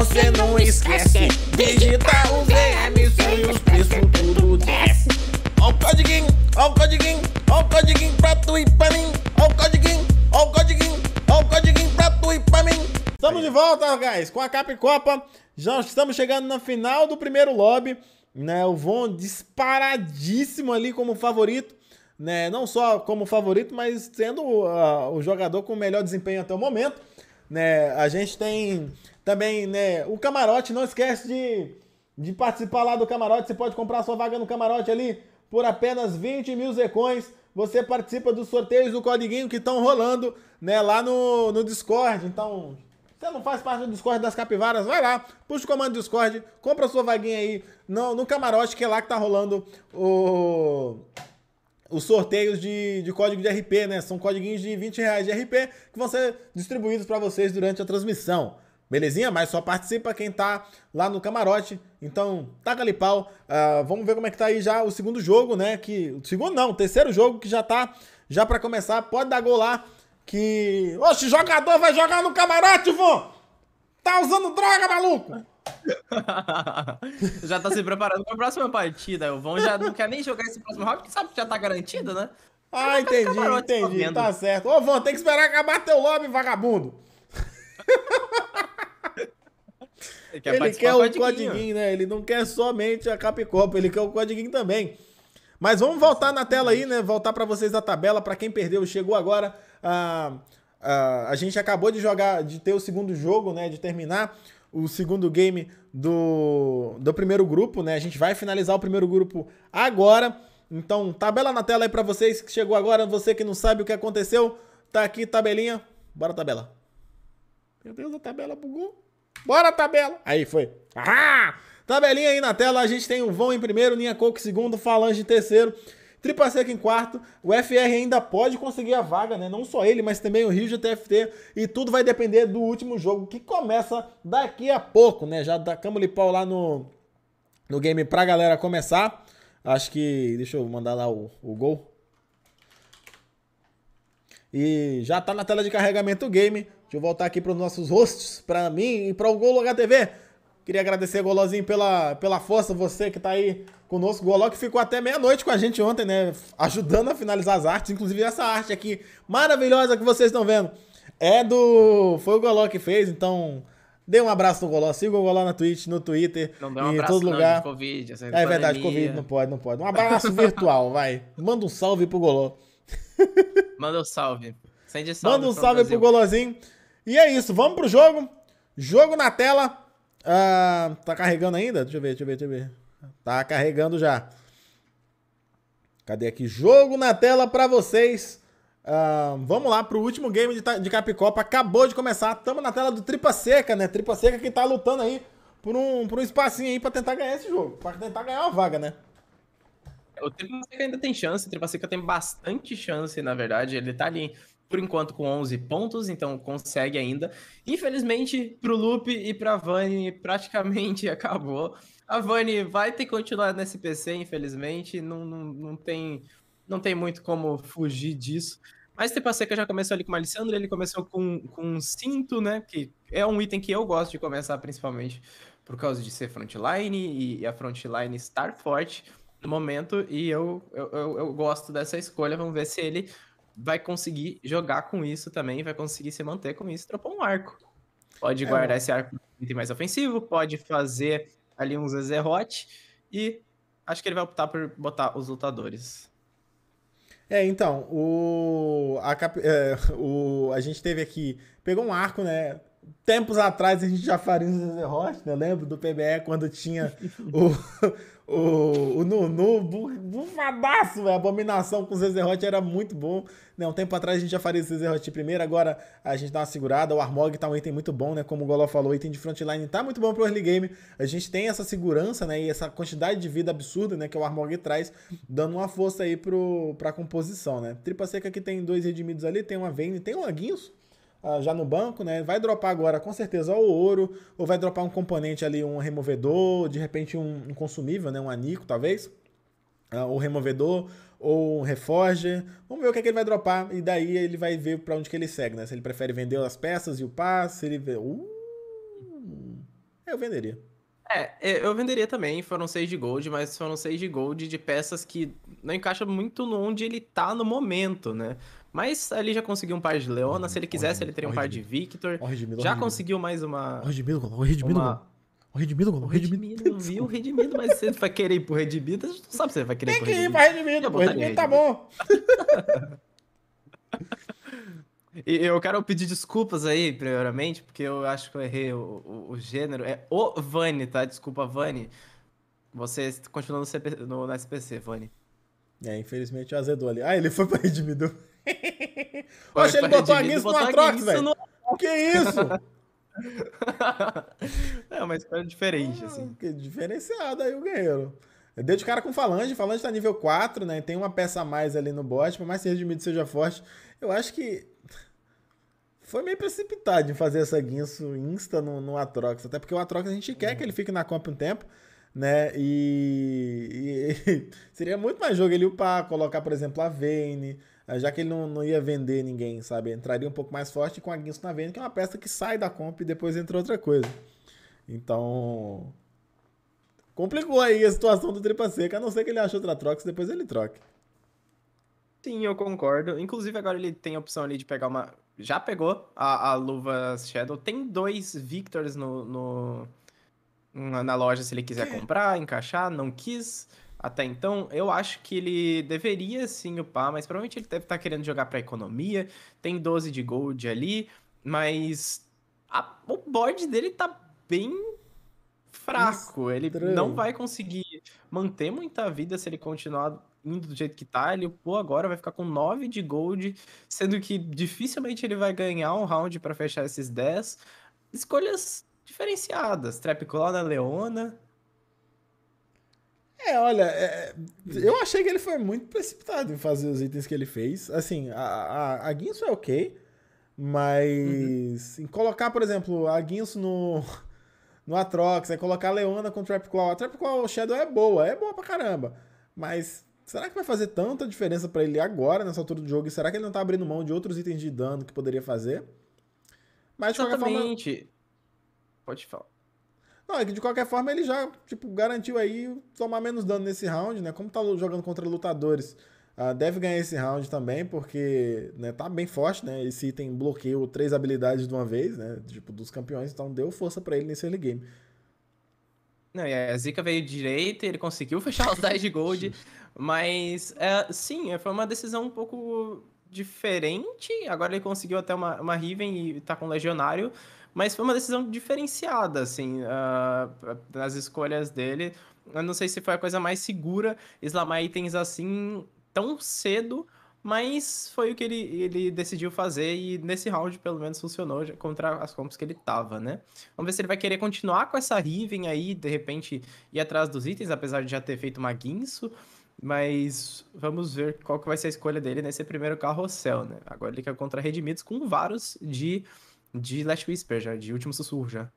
você não esquece. Digita o VM, sem os preços tudo desce. Ó o codiguinho, ó o codiguinho, ó o codiguinho pra tu e pra mim. Ó o codiguinho, ó o codiguinho, ó o codiguinho pra tu e pra mim. Estamos de volta, guys, com a Capicopa. Já estamos chegando na final do primeiro lobby. Né, o Von disparadíssimo ali como favorito. Né, não só como favorito, mas sendo uh, o jogador com o melhor desempenho até o momento. Né, a gente tem também, né? O camarote, não esquece de, de participar lá do camarote. Você pode comprar sua vaga no camarote ali por apenas 20 mil Zecões. Você participa dos sorteios do codiguinho que estão rolando, né? Lá no, no Discord. Então, você não faz parte do Discord das capivaras? Vai lá, puxa o comando do Discord, compra sua vaguinha aí no, no camarote, que é lá que tá rolando o os sorteios de, de código de RP, né? São codiguinhos de 20 reais de RP que vão ser distribuídos para vocês durante a transmissão. Belezinha? Mas só participa quem tá lá no camarote. Então, taca ali pau. Uh, vamos ver como é que tá aí já o segundo jogo, né? Que, o segundo não, o terceiro jogo que já tá já para começar. Pode dar gol lá. Que. Oxe, jogador vai jogar no camarote, vô! Tá usando droga, maluco! já tá se preparando pra próxima partida. O Vão já não quer nem jogar esse próximo round, porque sabe que já tá garantido, né? Ah, entendi, tá entendi. Tá certo. Ô, Vão, tem que esperar acabar teu lobby, vagabundo. Ele quer, ele quer o, o codiguinho, né? Ele não quer somente a Capicopa, ele quer o codiguinho também. Mas vamos voltar na tela aí, né? Voltar para vocês a tabela. Para quem perdeu, chegou agora. A, ah, a, ah, a gente acabou de jogar, de ter o segundo jogo, né? De terminar o segundo game do, do primeiro grupo, né? A gente vai finalizar o primeiro grupo agora. Então, tabela na tela aí para vocês que chegou agora, você que não sabe o que aconteceu, tá aqui tabelinha. Bora tabela. Meu Deus, a tabela bugou. Bora, tabela! Aí foi. Ah! Tabelinha aí na tela, a gente tem o Vão em primeiro, Linha Coco em segundo, Falange em terceiro, Tripa Seca em quarto. O FR ainda pode conseguir a vaga, né? Não só ele, mas também o Rio TFT. E tudo vai depender do último jogo, que começa daqui a pouco, né? Já tacamos o pau lá no, no game pra galera começar. Acho que... Deixa eu mandar lá o, o gol. E já tá na tela de carregamento o game. Deixa eu voltar aqui para os nossos hosts, para mim e para o Golo HTV. Queria agradecer, Golozinho, pela, pela força, você que está aí conosco. Goló que ficou até meia-noite com a gente ontem, né? Ajudando a finalizar as artes, inclusive essa arte aqui maravilhosa que vocês estão vendo. É do. Foi o Golo que fez, então. Dê um abraço no Goló, siga o Goló na Twitch, no Twitter, não dá um em abraço, todo lugar. Não, COVID, é pandemia. verdade, Covid, não pode, não pode. Um abraço virtual, vai. Manda um salve pro Goló. Manda um salve. salve Manda um salve pro Golozinho. E é isso, vamos pro jogo. Jogo na tela. Ah, tá carregando ainda? Deixa eu ver, deixa eu ver, deixa eu ver. Tá carregando já. Cadê aqui? Jogo na tela para vocês. Ah, vamos lá pro último game de, de Capicopa. Acabou de começar. Tamo na tela do Tripa Seca, né? Tripa Seca que tá lutando aí por um, por um espacinho aí pra tentar ganhar esse jogo. Pra tentar ganhar uma vaga, né? O Tripa Seca ainda tem chance. O Tripa Seca tem bastante chance, na verdade. Ele tá ali por enquanto com 11 pontos, então consegue ainda. Infelizmente, para o Lupe e para a Vani praticamente acabou. A Vani vai ter que continuar nesse PC, infelizmente, não, não, não, tem, não tem muito como fugir disso. Mas tem passeio que já começou ali com o Alessandro, ele começou com, com um cinto, né? Que é um item que eu gosto de começar principalmente por causa de ser frontline e, a frontline estar forte no momento. E eu, eu, eu, eu gosto dessa escolha. Vamos ver se ele vai conseguir jogar com isso também, vai conseguir se manter com isso, dropar um arco. Pode é, guardar esse arco um mais ofensivo, pode fazer ali um zezerrote e acho que ele vai optar por botar os lutadores. É, então, o a, cap, é, o, a gente teve aqui, pegou um arco, né? Tempos atrás a gente já faria um zezerrote, né? Eu lembro do PBE quando tinha o, o, o Nunu, bufadaço, velho. Abominação com o hot era muito bom. Né? Um tempo atrás a gente já faria o hot primeiro, agora a gente dá uma segurada. O Armog tá um item muito bom, né? Como o golo falou, o item de frontline tá muito bom pro early game. A gente tem essa segurança, né? E essa quantidade de vida absurda, né? Que o Armog traz, dando uma força aí pro, pra composição, né? Tripa Seca aqui tem dois redimidos ali, tem uma Vayne, tem um Aguinhos. Ah, já no banco, né? Vai dropar agora com certeza o ouro, ou vai dropar um componente ali, um removedor, de repente um, um consumível, né? Um anico, talvez. Uh, ou removedor, ou um reforger. Vamos ver o que, é que ele vai dropar e daí ele vai ver para onde que ele segue, né? Se ele prefere vender as peças e o passe, se ele vê... Uh, eu venderia. É, é eu venderia também, foram 6 de gold, mas foram 6 de gold de peças que não encaixam muito no onde ele tá no momento, né? Mas ali já conseguiu um par de Leona. Se ele uhum. quisesse, ele teria um par de Victor. Já conseguiu mais uma. O redimido, o redimido, o redimido, o redimido. vi o redimido, mas você vai querer ir pro redimido, você não sabe se você vai querer ir pro redimido. Tem que ir pro redimido, pô. Redimido tá bom. E eu quero pedir desculpas aí, primeiramente, porque eu acho que eu errei o, o, o gênero. É o Vani, tá? Desculpa, Vani. Você continua no, CP, no, no SPC, Vani. É, infelizmente azedou ali. Ah, ele foi pra redimidor. Poxa, ele botou a Guinness no Atrox, velho. O Que isso? é uma história diferente, assim. ah, assim. Que diferenciado aí o guerreiro. Deu é, de cara com Falange, Falange tá nível 4, né? Tem uma peça a mais ali no bot, por mais que Redimido seja forte. Eu acho que foi meio precipitado em fazer essa guinso insta no, no Atrox. Até porque o Atrox a gente quer uhum. que ele fique na comp um tempo, né? E, e, e, seria muito mais jogo ele upar, colocar, por exemplo, a Vayne, já que ele não, não ia vender ninguém, sabe? Entraria um pouco mais forte com a Guinness na venda, que é uma peça que sai da comp e depois entra outra coisa. Então. Complicou aí a situação do Tripa Seca, a não ser que ele achou outra troca depois ele troque. Sim, eu concordo. Inclusive, agora ele tem a opção ali de pegar uma. Já pegou a, a luva Shadow. Tem dois Victors no, no, na loja se ele quiser comprar, encaixar. Não quis até então, eu acho que ele deveria sim upar, mas provavelmente ele deve estar tá querendo jogar para economia. Tem 12 de gold ali, mas a, o board dele tá bem fraco. Ele Estranho. não vai conseguir manter muita vida se ele continuar indo do jeito que tá. Ele upou agora, vai ficar com 9 de gold, sendo que dificilmente ele vai ganhar um round para fechar esses 10. Escolhas diferenciadas. Trap Clona, Leona, é, olha, é, é, eu achei que ele foi muito precipitado em fazer os itens que ele fez. Assim, a, a, a Guinso é ok, mas uhum. em colocar, por exemplo, a Guinso no, no Atrox, é colocar a Leona com o Trapclaw. A Trapclaw Shadow é boa, é boa pra caramba, mas será que vai fazer tanta diferença para ele agora, nessa altura do jogo? E será que ele não tá abrindo mão de outros itens de dano que poderia fazer? Mas, de Exatamente. Forma... Pode falar. Não, é que de qualquer forma ele já, tipo, garantiu aí tomar menos dano nesse round, né? Como tá jogando contra lutadores, uh, deve ganhar esse round também, porque né, tá bem forte, né? Esse item bloqueou três habilidades de uma vez, né? Tipo, dos campeões, então deu força para ele nesse early game. Não, e a Zika veio direita, ele conseguiu fechar os 10 de gold, mas é, sim, foi uma decisão um pouco diferente. Agora ele conseguiu até uma, uma Riven e tá com Legionário mas foi uma decisão diferenciada, assim, uh, ah, nas escolhas dele. Eu não sei se foi a coisa mais segura eslamar itens assim tão cedo, mas foi o que ele, ele decidiu fazer e nesse round pelo menos funcionou contra as compras que ele tava, né? Vamos ver se ele vai querer continuar com essa Riven aí, de repente ir atrás dos itens, apesar de já ter feito uma guinso. Mas vamos ver qual que vai ser a escolha dele nesse primeiro carrossel, né? Agora ele quer contra Redimidos com vários de de Last Whisper já, de Último Sussurro já.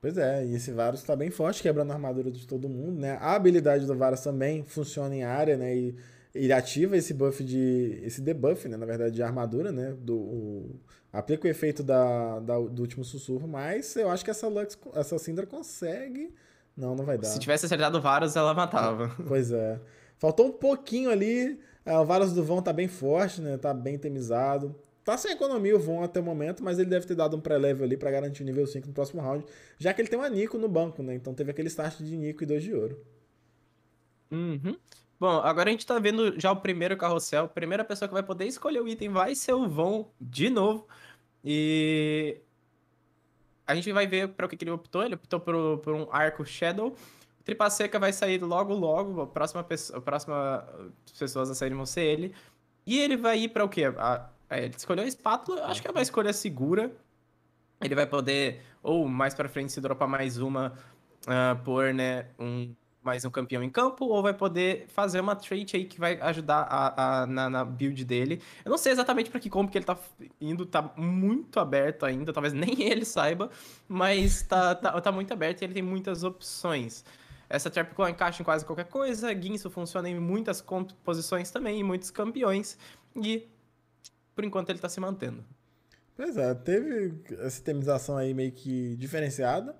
Pois é, e esse Varus tá bem forte, quebrando a armadura de todo mundo, né? A habilidade do Varus também funciona em área, né? E ele ativa esse buff de. esse debuff, né? Na verdade, de armadura, né? Do, o, aplica o efeito da, da, do último sussurro, mas eu acho que essa Lux, essa Syndra consegue. Não, não vai dar. Se tivesse acertado o Varus, ela matava. Pois é. Faltou um pouquinho ali. É, o Varus do Vão tá bem forte, né? Tá bem temizado. Tá sem economia o Von até o momento, mas ele deve ter dado um pré-level ali para garantir o nível 5 no próximo round, já que ele tem uma Nico no banco, né? Então teve aquele start de Nico e 2 de ouro. Uhum. Bom, agora a gente tá vendo já o primeiro carrossel. A primeira pessoa que vai poder escolher o item vai ser o Von de novo. E a gente vai ver para o que, que, ele optou. Ele optou por, por um arco Shadow. O Tripa Seca vai sair logo, logo. A próxima, pessoa, a próxima uh, pessoas a sair vão ser ele. E ele vai ir para o quê? A, é, ele escolheu a espátula, acho que é uma escolha segura. Ele vai poder, ou mais pra frente, se dropar mais uma, uh, por, né, um, mais um campeão em campo, ou vai poder fazer uma trait aí que vai ajudar a, a na, na, build dele. Eu não sei exatamente para que combo que ele tá indo, tá muito aberto ainda, talvez nem ele saiba, mas tá, tá, tá muito aberto e ele tem muitas opções. Essa Trap Claw encaixa em quase qualquer coisa, Guinso funciona em muitas composições também, em muitos campeões, e por enquanto ele está se mantendo. Pois é, teve a sistemização aí meio que diferenciada,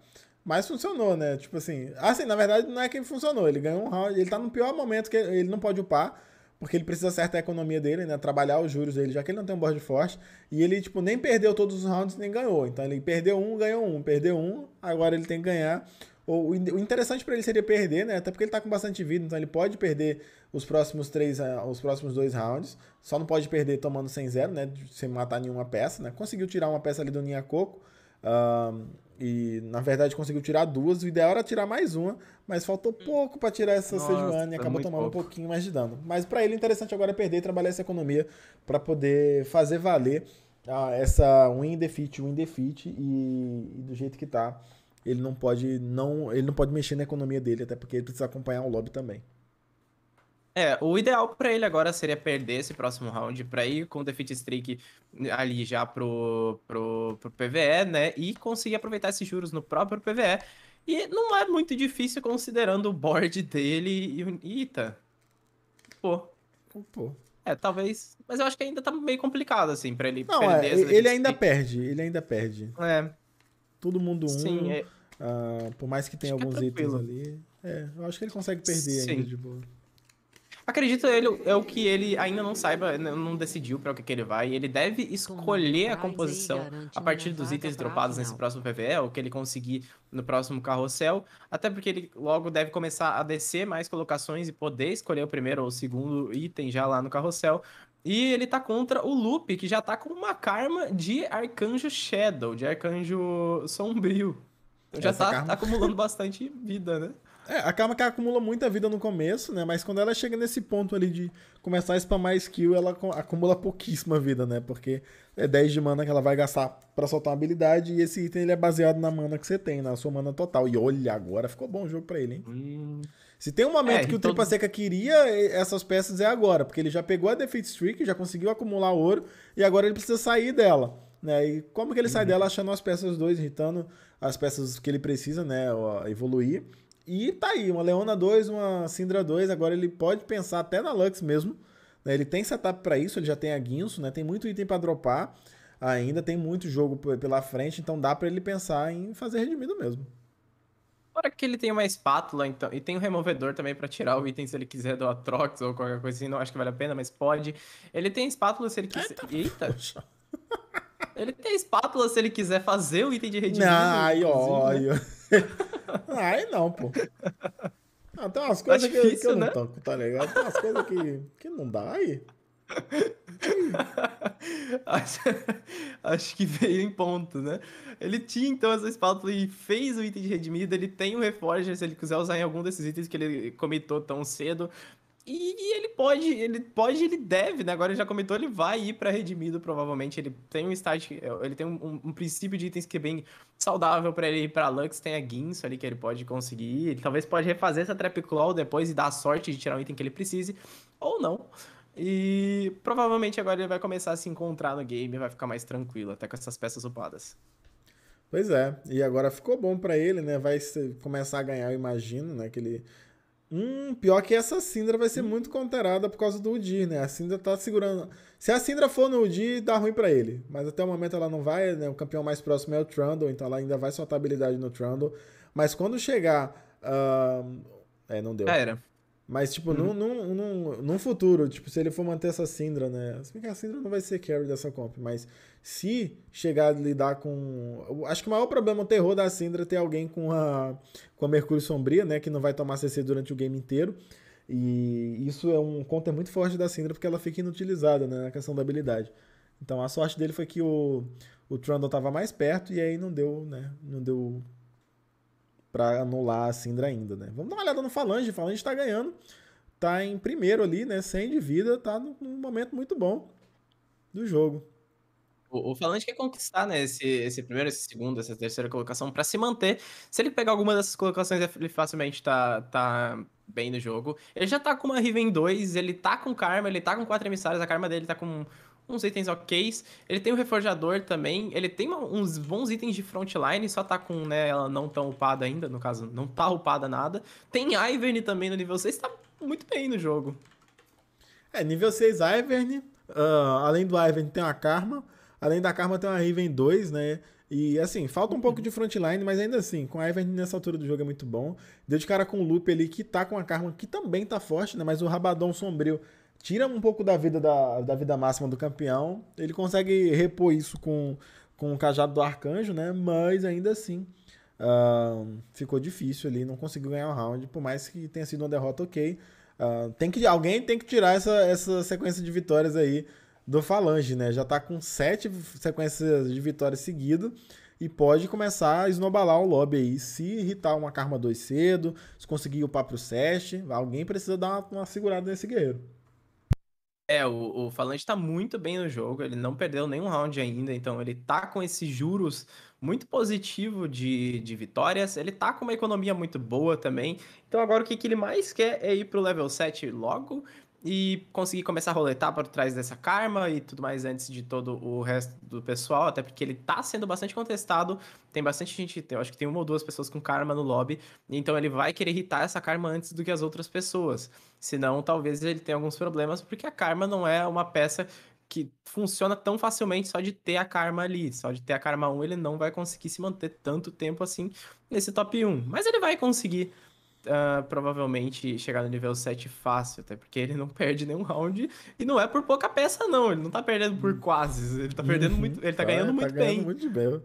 mas funcionou, né? Tipo assim, assim, na verdade não é que funcionou, ele ganhou um round, ele tá no pior momento que ele não pode upar, porque ele precisa acertar a economia dele, né? Trabalhar os juros dele, já que ele não tem um board forte, e ele, tipo, nem perdeu todos os rounds, nem ganhou. Então ele perdeu um, ganhou um, perdeu um, agora ele tem que ganhar o interessante para ele seria perder, né? Até porque ele tá com bastante vida, então ele pode perder os próximos três, ah, os próximos dois rounds. Só não pode perder tomando 100-0, né? Sem matar nenhuma peça, né? Conseguiu tirar uma peça ali do Niacoco. Uh, e na verdade conseguiu tirar duas. O ideal era tirar mais uma, mas faltou pouco para tirar essa Sejuani e acabou tomando pouco. um pouquinho mais de dano. Mas para ele, interessante agora é perder e trabalhar essa economia para poder fazer valer uh, essa win defeat, win defeat e, e do jeito que tá ele não pode não ele não pode mexer na economia dele, até porque ele precisa acompanhar o lobby também. É, o ideal para ele agora seria perder esse próximo round para ir com o Defeat Streak ali já pro, pro, pro PVE, né? E conseguir aproveitar esses juros no próprio PVE. E não é muito difícil considerando o board dele e o Ita. Pô. Pô. É, talvez. Mas eu acho que ainda tá meio complicado, assim, pra ele não, perder. É, ele ainda perde, ele ainda perde. É todo mundo um. Sim, é... uh, por mais que tenha acho alguns que é itens ali. É, eu acho que ele consegue perder Sim. ainda de boa. Acredito ele é o que ele ainda não saiba, né, não decidiu para o que, que, ele vai. Ele deve escolher a composição a partir dos itens dropados nesse próximo PVE, o que ele conseguir no próximo carrossel. Até porque ele logo deve começar a descer mais colocações e poder escolher o primeiro ou o segundo item já lá no carrossel. E ele tá contra o Loop, que já tá com uma karma de arcanjo Shadow, de arcanjo sombrio. Então já tá, tá acumulando bastante vida, né? É, acaba que acumula muita vida no começo, né? Mas quando ela chega nesse ponto ali de começar a spamar skill, ela acumula pouquíssima vida, né? Porque é 10 de mana que ela vai gastar para soltar uma habilidade e esse item ele é baseado na mana que você tem, na sua mana total. E olha, agora ficou bom o jogo pra ele, hein? Hum. Se tem um momento é, que o todo... Então Tripa Seca queria essas peças é agora, porque ele já pegou a Defeat Streak, já conseguiu acumular ouro e agora ele precisa sair dela. Né? E como que ele uhum. sai dela achando as peças 2, irritando as peças que ele precisa, né, evoluir e tá aí, uma Leona 2, uma Syndra 2. Agora ele pode pensar até na Lux mesmo. Né? Ele tem setup para isso, ele já tem a Guinso, né? Tem muito item para dropar ainda, tem muito jogo pela frente, então dá para ele pensar em fazer redimido mesmo. Fora que ele tem uma espátula, então, e tem um removedor também para tirar o item se ele quiser do Atrox ou qualquer coisa assim, não acho que vale a pena, mas pode. Ele tem espátula se ele quiser. Eita! Eita. ele tem espátula se ele quiser fazer o item de redimido. Não, ai, né? olha. Aí não, pô. Ah, tem umas tá coisas que, que, eu não né? toco, tá ligado? Tem umas coisas que, que não dá aí. acho, acho, que veio em ponto, né? Ele tinha então essa espátula e fez o item de redimida. Ele tem o um reforger se ele quiser usar em algum desses itens que ele comentou tão cedo. E, ele pode, ele pode, ele deve, né? Agora ele já comentou, ele vai ir para redimido, provavelmente. Ele tem um start, ele tem um, um princípio de itens que é bem saudável para ele ir para Lux, tem a Guinso ali que ele pode conseguir. Ele talvez pode refazer essa Trap Claw depois e dar a sorte de tirar o item que ele precise, ou não. E provavelmente agora ele vai começar a se encontrar no game, vai ficar mais tranquilo, até com essas peças upadas. Pois é, e agora ficou bom para ele, né? Vai começar a ganhar, eu imagino, né? Que ele Hum, pior que essa Sindra vai ser muito conterada por causa do Udir, né? A Sindra tá segurando. Se a Sindra for no Udir, dá ruim para ele. Mas até o momento ela não vai, né? O campeão mais próximo é o Trundle, então ela ainda vai soltar habilidade no Trundle. Mas quando chegar. Uh... É, não deu. era. Mas, tipo, uhum. num, num, num, num futuro, tipo, se ele for manter essa Sindra, né? Se bem que a Sindra não vai ser carry dessa comp, mas se chegar a lidar com. Acho que o maior problema o terror da Syndra é ter alguém com a, com a Mercúrio Sombria, né? Que não vai tomar CC durante o game inteiro. E isso é um counter é muito forte da Syndra, porque ela fica inutilizada né, na questão da habilidade. Então a sorte dele foi que o, o Trundle estava mais perto e aí não deu, né? Não deu para anular a Syndra ainda, né? Vamos dar uma olhada no Falange. O Falange está ganhando. Tá em primeiro ali, né? 100 de vida. Tá num momento muito bom do jogo. O, o quer conquistar, né, esse, esse primeiro, esse segundo, essa terceira colocação para se manter. Se ele pegar alguma dessas colocações, ele facilmente tá, tá bem no jogo. Ele já tá com uma Riven 2, ele tá com Karma, ele tá com quatro emissários, a Karma dele tá com uns itens ok. Ele tem o Reforjador também, ele tem uma, uns bons itens de frontline, só tá com, né, ela não tão upada ainda, no caso, não tá upada nada. Tem Ivern também no nível 6, tá muito bem no jogo. É, nível 6 Ivern, uh, além do Ivern tem a Karma. Além da Karma, tem uma Raven 2, né? E assim, falta um pouco de frontline, mas ainda assim, com a Ivan nessa altura do jogo é muito bom. Deu de cara com o Loop ali, que tá com a Karma, que também tá forte, né? Mas o Rabadão Sombrio tira um pouco da vida da, da vida máxima do campeão. Ele consegue repor isso com, com o cajado do arcanjo, né? Mas ainda assim, uh, ficou difícil ali, não conseguiu ganhar o round, por mais que tenha sido uma derrota ok. Uh, tem que, alguém tem que tirar essa, essa sequência de vitórias aí do Falange, né? Já tá com sete sequências de vitórias seguidas e pode começar a esnobalar o lobby aí. Se irritar uma Karma 2 cedo, se conseguir o pro sete. alguém precisa dar uma, uma, segurada nesse guerreiro. É, o, o Falange tá muito bem no jogo, ele não perdeu nenhum round ainda, então ele tá com esses juros muito positivo de, de vitórias, ele tá com uma economia muito boa também. Então agora o que, que ele mais quer é ir pro level 7 logo, e consegui começar a roletar por trás dessa Karma e tudo mais antes de todo o resto do pessoal, até porque ele tá sendo bastante contestado, tem bastante gente, eu acho que tem uma ou duas pessoas com Karma no lobby, então ele vai querer irritar essa Karma antes do que as outras pessoas, senão talvez ele tenha alguns problemas, porque a Karma não é uma peça que funciona tão facilmente só de ter a Karma ali. Só de ter a Karma 1, ele não vai conseguir se manter tanto tempo assim nesse top 1. Mas ele vai conseguir uh, provavelmente chegar no nível 7 fácil, até porque ele não perde nenhum round. E não é por pouca peça, não. Ele não tá perdendo por quase. Ele tá perdendo uhum, muito. Ele tá, uhum. ganhando é, tá muito ganhando bem. Muito bem.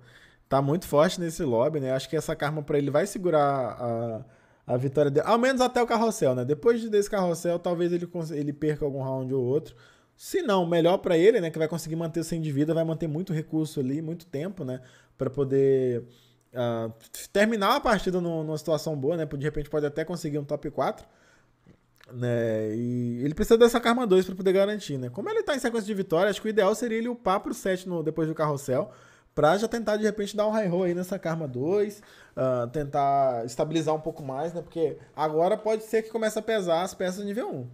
Tá muito forte nesse lobby, né? Acho que essa karma para ele vai segurar a, a vitória dele. Ao menos até o carrossel, né? Depois desse carrossel, talvez ele, ele perca algum round ou outro. Se não, melhor para ele, né? Que vai conseguir manter 100 de vida, vai manter muito recurso ali, muito tempo, né? Para poder uh, terminar a partida no, numa situação boa, né? De repente pode até conseguir um top 4. Né? E ele precisa dessa Karma 2 para poder garantir, né? Como ele tá em sequência de vitória, acho que o ideal seria ele upar pro 7 no, depois do carrossel, para já tentar de repente dar um high roll aí nessa Karma 2, uh, ah, tentar estabilizar um pouco mais, né? Porque agora pode ser que comece a pesar as peças nível 1.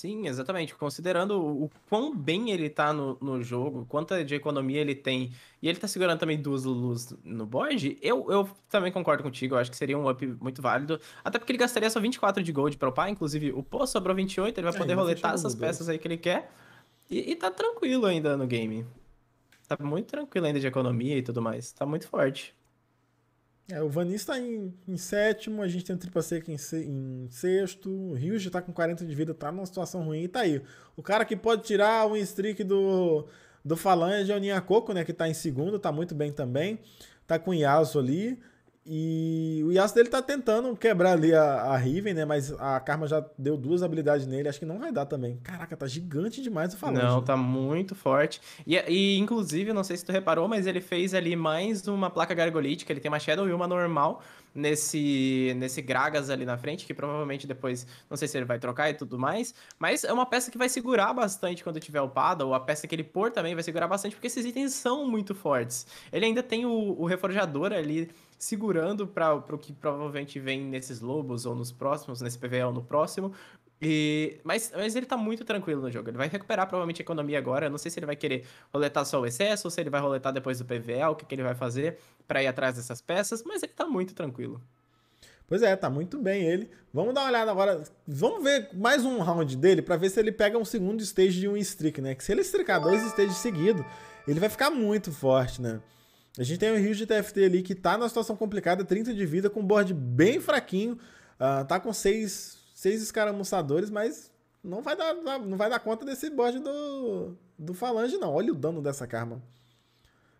Sim, exatamente. Considerando o, quão bem ele tá no, no jogo, quanta de economia ele tem, e ele tá segurando também duas Lulus no board, eu, eu também concordo contigo. Eu acho que seria um up muito válido. Até porque ele gastaria só 24 de gold pra upar, inclusive o pô sobrou 28, ele vai é, poder roletar essas peças aí que ele quer. E, e tá tranquilo ainda no game. Tá muito tranquilo ainda de economia e tudo mais. Tá muito forte. É, o Vanis está em, em, sétimo, a gente tem o Tripa Seca em, em, sexto, o já está com 40 de vida, está numa situação ruim e tá aí. O cara que pode tirar o streak do, do Falange é o Coco, né, que está em segundo, está muito bem também. Tá com o Yasuo ali, e o Yasuo dele tá tentando quebrar ali a, a Riven, né? Mas a Karma já deu duas habilidades nele, acho que não vai dar também. Caraca, tá gigante demais o Falange. Não, tá muito forte. E, e inclusive, não sei se tu reparou, mas ele fez ali mais uma placa gargolítica, ele tem uma Shadow e uma normal nesse, nesse Gragas ali na frente, que provavelmente depois, não sei se ele vai trocar e tudo mais, mas é uma peça que vai segurar bastante quando tiver upada, ou a peça que ele pôr também vai segurar bastante, porque esses itens são muito fortes. Ele ainda tem o, o reforjador ali segurando para o que provavelmente vem nesses lobos ou nos próximos, nesse PVL no próximo, e, mas, mas ele tá muito tranquilo no jogo. Ele vai recuperar provavelmente a economia agora. Eu não sei se ele vai querer roletar só o excesso, ou se ele vai roletar depois do PVL, o que, que ele vai fazer para ir atrás dessas peças, mas ele tá muito tranquilo. Pois é, tá muito bem ele. Vamos dar uma olhada agora. Vamos ver mais um round dele para ver se ele pega um segundo stage de um streak, né? Que se ele streakar dois stages seguidos, ele vai ficar muito forte, né? A gente tem o Rio de TFT ali que tá numa situação complicada, 30 de vida, com um board bem fraquinho. Uh, tá com 6 seis escaramuçadores, mas não vai dar, não vai dar conta desse bode do, do Falange, não. Olha o dano dessa Karma.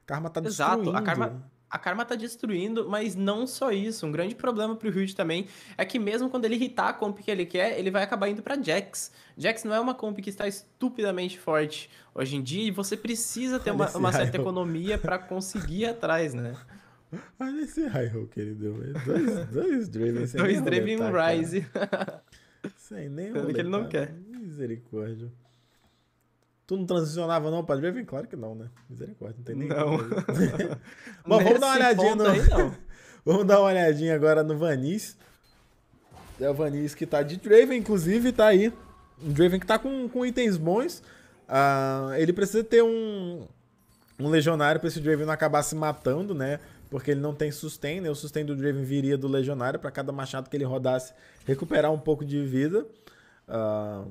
Karma tá destruindo. Exato, a Karma... A Karma tá destruindo, mas não só isso. Um grande problema pro Rude também é que mesmo quando ele irritar a comp que ele quer, ele vai acabar indo pra Jax. Jax não é uma comp que está estupidamente forte hoje em dia e você precisa ter uma, uma certa economia para conseguir atrás, né? Olha esse high roll que ele deu. Dois, dois Draven sem Dois Draven e um Rise. Sem nem roletar, que ele não quer. Misericórdia. Tu não transicionava não pra Draven? Claro que não, né? Misericórdia, não tem nem Não. Bom, Nesse vamos dar uma olhadinha no... vamos dar uma olhadinha agora no Vanis. É o Vanis que tá de Draven, inclusive, tá aí. Um Draven que tá com, com itens bons. Uh, ele precisa ter um, um legionário pra esse Draven não acabar se matando, né? porque ele não tem sustain, né? O sustain do Draven viria do Legionário para cada machado que ele rodasse recuperar um pouco de vida. Uh,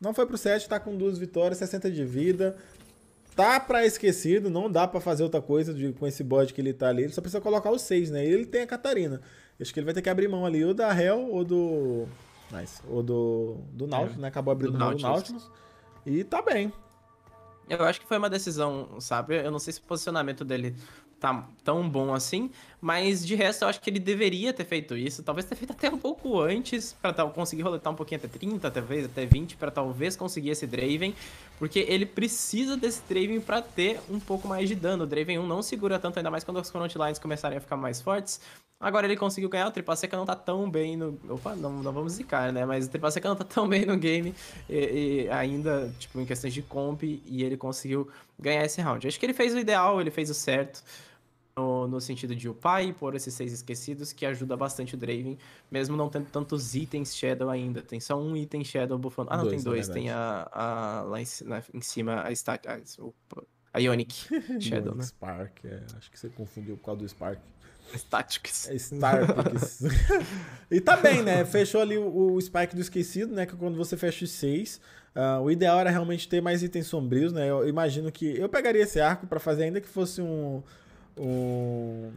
não foi pro 7, tá com duas vitórias, 60 de vida. Tá para esquecido, não dá para fazer outra coisa de, com esse bode que ele tá ali. Ele só precisa colocar os 6, né? Ele tem a Catarina. Acho que ele vai ter que abrir mão ali ou da Hell ou do. Nice. Ou do. Do é. Nautilus, é. né? Acabou abrindo do mão Nautilus. do Nautilus. E tá bem. Eu acho que foi uma decisão, sabe? Eu não sei se o posicionamento dele tá tão bom assim, mas de resto eu acho que ele deveria ter feito isso, talvez ter feito até um pouco antes para conseguir roletar um pouquinho até 30, talvez até 20 para talvez conseguir esse Draven, porque ele precisa desse Draven para ter um pouco mais de dano. O Draven 1 não segura tanto ainda mais quando as frontlines começarem a ficar mais fortes. Agora ele conseguiu ganhar, o Tripa Seca não tá tão bem no. Opa, não, não vamos zicar, né? Mas o Tripa Seca não tá tão bem no game e, e ainda, tipo, em questões de comp, e ele conseguiu ganhar esse round. Acho que ele fez o ideal, ele fez o certo. No, no, sentido de upar e pôr esses seis esquecidos, que ajuda bastante o Draven, mesmo não tendo tantos itens Shadow ainda. Tem só um item Shadow bufando. Ah, não, dois, tem dois. Tem a, a, lá em, na, em cima a Stat. A, a Ionic Shadow, né? Spark, é. acho que você confundiu por causa do Spark. Statics. É Starpix. e tá bem, né? Fechou ali o, o, Spike do Esquecido, né? Que é quando você fecha os seis, uh, o ideal era realmente ter mais itens sombrios, né? Eu imagino que... Eu pegaria esse arco para fazer, ainda que fosse um... Um...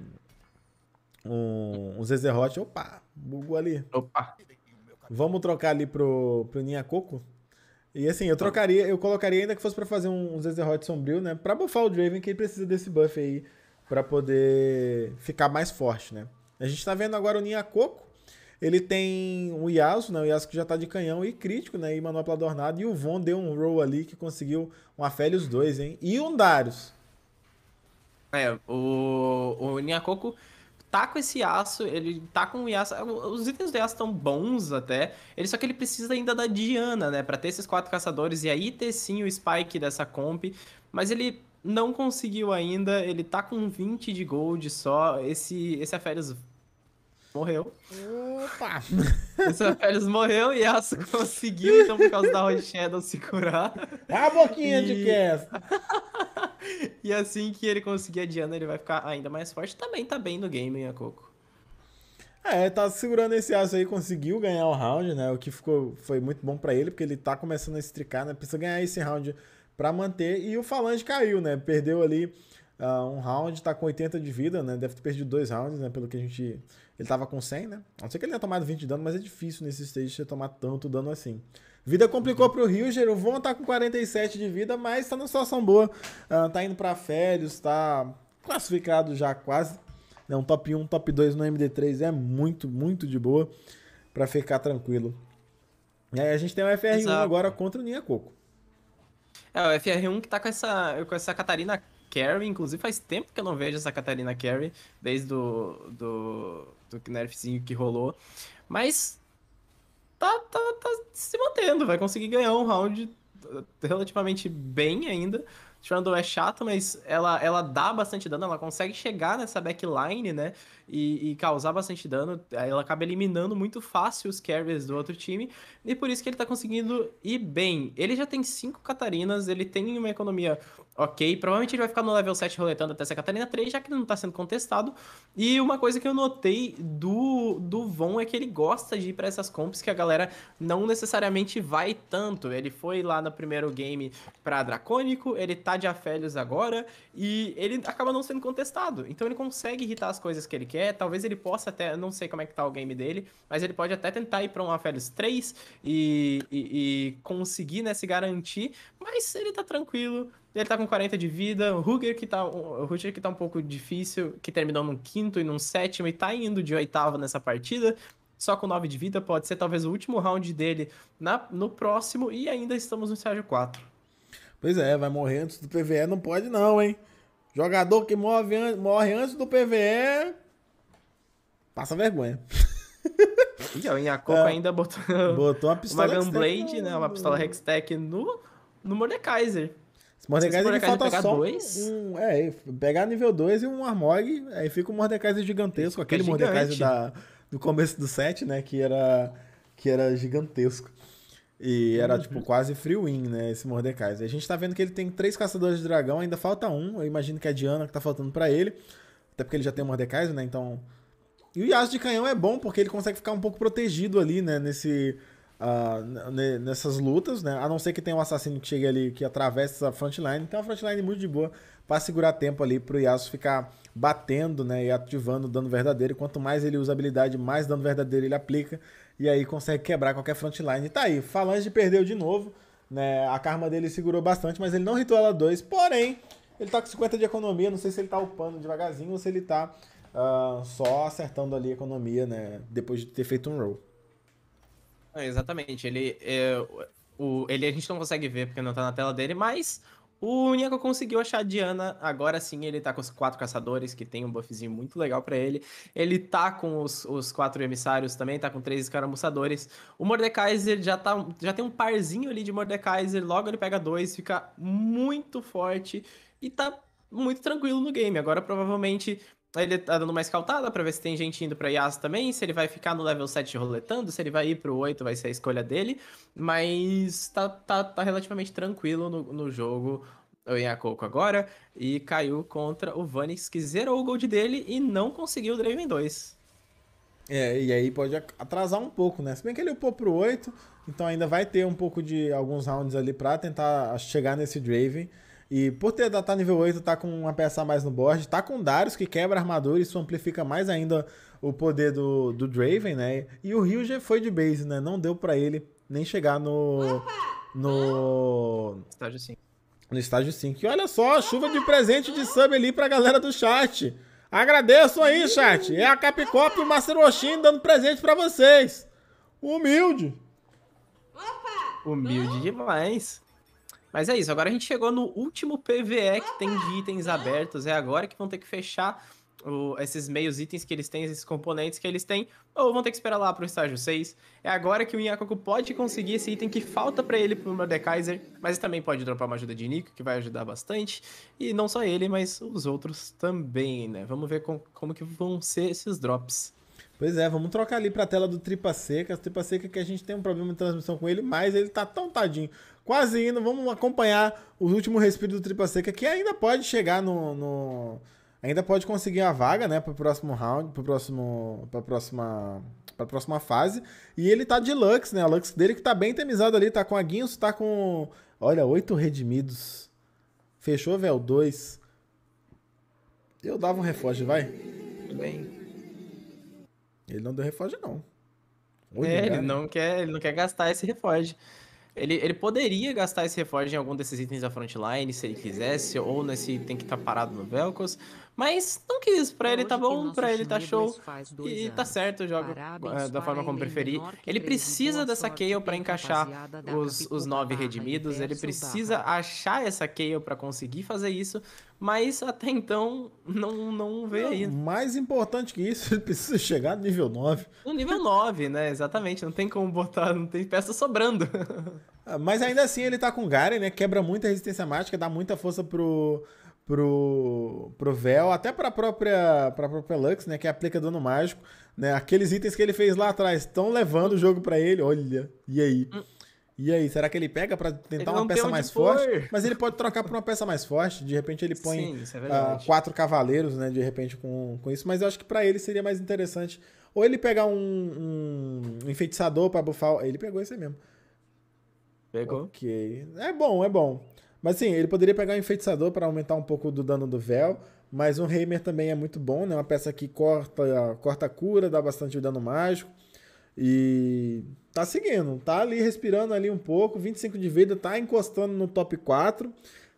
Um, um Opa! Bugou ali. Opa! Vamos trocar ali pro, pro Ninha Coco? E assim, eu trocaria, eu colocaria ainda que fosse para fazer um, um sombrio, né? Pra buffar o Draven, que ele precisa desse buff aí para poder ficar mais forte, né? A gente está vendo agora o Coco. ele tem o Yasuo, né? O Yasuo que já está de canhão e crítico, né? E manopla adornada. E o Von deu um roll ali que conseguiu um os dois, hein? E um Darius. É, o, o Coco tá com esse aço, ele tá com o Yasuo. Os itens do Yasuo estão bons até. Ele só que ele precisa ainda da Diana, né? Pra ter esses quatro caçadores e aí ter sim o Spike dessa comp. Mas ele não conseguiu ainda, ele tá com 20 de gold só. Esse, esse Aférios morreu. Opa! Esse Aférios morreu e aço conseguiu, então por causa da Roy Shadow se curar. A boquinha e... de cast! e assim que ele conseguir a Diana, ele vai ficar ainda mais forte. Também tá bem no game, hein, Coco? É, tá segurando esse aço aí, conseguiu ganhar o round, né? O que ficou, foi muito bom para ele, porque ele tá começando a estricar, né? Precisa ganhar esse round para manter. E o Falange caiu, né? Perdeu ali uh, um round, tá com 80 de vida, né? Deve ter perdido dois rounds, né? Pelo que a gente. Ele tava com 100, né? A não ser que ele tenha tomado 20 de dano, mas é difícil nesse stage você tomar tanto dano assim. Vida complicou pro Hilger, o Von tá com 47 de vida, mas tá numa situação boa. Uh, tá indo pra férias, tá classificado já quase. é Um top 1, top 2 no MD3 é muito, muito de boa para ficar tranquilo. E aí a gente tem o FR1 Exato. agora contra o Ninha Coco. É, o FR1 que tá com essa, com essa Catarina Carey, inclusive faz tempo que eu não vejo essa Catarina Carey, desde o do, do, do nerfzinho que rolou. Mas tá, tá, tá se mantendo, vai conseguir ganhar um round relativamente bem ainda. Tirando é chato, mas ela, ela dá bastante dano, ela consegue chegar nessa backline, né? e, e, causar bastante dano. Ela acaba eliminando muito fácil os carries do outro time. E por isso que ele tá conseguindo ir bem. Ele já tem cinco Catarinas, ele tem uma economia ok. Provavelmente ele vai ficar no level 7 roletando até essa Catarina 3, já que ele não tá sendo contestado. E uma coisa que eu notei do, do Von é que ele gosta de ir pra essas comps que a galera não necessariamente vai tanto. Ele foi lá no primeiro game pra Dracônico, ele tá de Afélios agora, e ele acaba não sendo contestado. Então ele consegue irritar as coisas que ele quer quer. Talvez ele possa até, não sei como é que tá o game dele, mas ele pode até tentar ir para um Aphelios 3 e, e, e, conseguir, né, se garantir. Mas ele tá tranquilo, ele tá com 40 de vida. O Ruger que tá, o que tá um pouco difícil, que terminou num quinto e num sétimo e tá indo de oitavo nessa partida só com 9 de vida, pode ser talvez o último round dele na, no próximo e ainda estamos no estágio 4. Pois é, vai morrer antes do PVE, não pode não, hein? Jogador que morre, morre antes do PVE Passa vergonha. Então, e a Copa é, ainda botou, botou uma pistola uma Gunblade, né? Uma pistola Hextech no, no Mordekaiser. Esse Mordekaiser, ele Mordekaiser falta só dois? Um, é, pegar nível 2 e um Armog, aí fica um Mordekaiser gigantesco, aquele é Mordekaiser da, do começo do set, né? Que era, que era gigantesco. E era, uhum. tipo, quase free win, né? Esse Mordekaiser. A gente tá vendo que ele tem três caçadores de dragão, ainda falta um. Eu imagino que é a Diana que tá faltando para ele. Até porque ele já tem o Mordekaiser, né? Então e o Yasuo de canhão é bom porque ele consegue ficar um pouco protegido ali, né? Nesse, uh, nessas lutas, né? A não ser que tenha um assassino que chegue ali, que atravessa a frontline. Então a frontline é muito de boa para segurar tempo ali pro Yasuo ficar batendo, né? E ativando o dano verdadeiro. Quanto mais ele usa habilidade, mais dano verdadeiro ele aplica. E aí consegue quebrar qualquer frontline. E tá aí, Falange perdeu de novo. Né? A karma dele segurou bastante, mas ele não rituala ela 2. Porém, ele tá com 50 de economia. Não sei se ele tá upando devagarzinho ou se ele tá ah, só acertando ali a economia, né? Depois de ter feito um roll. É, exatamente. Ele, é, o, ele a gente não consegue ver porque não tá na tela dele, mas o Nico conseguiu achar a Diana. Agora sim, ele tá com os quatro caçadores, que tem um buffzinho muito legal para ele. Ele tá com os, os, quatro emissários também, tá com três escaramuçadores. O Mordekaiser já, tá, já tem um parzinho ali de Mordekaiser. Logo ele pega dois, fica muito forte e tá muito tranquilo no game. Agora provavelmente ele tá dando uma escaltada pra ver se tem gente indo pra Yas também, se ele vai ficar no level 7 roletando, se ele vai ir pro 8 vai ser a escolha dele, mas tá, tá, tá relativamente tranquilo no, no jogo o Yakoko agora, e caiu contra o Vanix, que zerou o gold dele e não conseguiu o Draven 2. É, e aí pode atrasar um pouco, né? Se bem que ele upou pro 8, então ainda vai ter um pouco de alguns rounds ali pra tentar chegar nesse Draven, e por ter datado nível 8, tá com uma peça a mais no board. Tá com Darius, que quebra armadura, e isso amplifica mais ainda o poder do, do Draven, né? E o Rio já foi de base, né? Não deu para ele nem chegar no. No. Estágio 5. No estágio 5. E olha só, chuva de presente de sub ali pra galera do chat. Agradeço aí, chat. É a Capicop e o Masteroshin dando presente para vocês. Humilde. Humilde demais. Mas é isso, agora a gente chegou no último PVE que tem de itens hum? abertos. É agora que vão ter que fechar o, esses meios itens que eles têm, esses componentes que eles têm, ou vão ter que esperar lá pro estágio 6. É agora que o Inhakoku pode conseguir esse item que falta para ele pro Mordekaiser, mas também pode dropar uma ajuda de Nico, que vai ajudar bastante. E não só ele, mas os outros também, né? Vamos ver com, como que vão ser esses drops. Pois é, vamos trocar ali pra tela do Tripa Seca. Tripa Seca que a gente tem um problema de transmissão com ele, mas ele tá tão tadinho quase indo. Vamos acompanhar o último respiro do Tripa Seca, que ainda pode chegar no. no ainda pode conseguir a vaga, né, pro próximo round, pro próximo. pra próxima. a próxima fase. E ele tá de Lux, né? A Lux dele que tá bem temizado ali, tá com a Guinso, tá com. Olha, oito redimidos. Fechou, véu, dois. Eu dava um refoge, vai. Tudo bem. Ele não deu refoge, não. Oi, é, ele não, quer, ele não quer gastar esse refoge. Ele, ele poderia gastar esse reforge em algum desses itens da frontline, se ele quisesse, ou nesse item que tá parado no Velcos, mas não quis, pra ele tá bom, pra ele tá show. E tá certo o jogo é, da forma como preferir. Ele precisa dessa Kayle pra encaixar os, os nove redimidos, ele precisa achar essa Kayle pra conseguir fazer isso, mas até então não, não vê ainda. Mais importante que isso, ele precisa chegar no nível 9. No nível 9, né? Exatamente, não tem como botar, não tem peça sobrando. Ah, mas ainda assim ele tá com Garen, né? Quebra muita resistência mágica, dá muita força pro pro, pro Vel, até pra própria, pra própria Lux, né? Que é aplica dano mágico. Né? Aqueles itens que ele fez lá atrás estão levando o jogo para ele. Olha, e aí? Hum. E aí, será que ele pega para tentar uma peça mais for. forte? Mas ele pode trocar por uma peça mais forte. De repente ele põe Sim, é uh, quatro cavaleiros, né? De repente com, com isso. Mas eu acho que para ele seria mais interessante. Ou ele pegar um, um enfeitiçador para bufar. Ele pegou esse mesmo. Pegou. Ok. É bom, é bom. Mas sim, ele poderia pegar um enfeitiçador para aumentar um pouco do dano do véu, mas um Reimer também é muito bom, né? Uma peça que corta, corta a cura, dá bastante dano mágico. E tá seguindo, tá ali respirando ali um pouco, 25 de vida, tá encostando no top 4.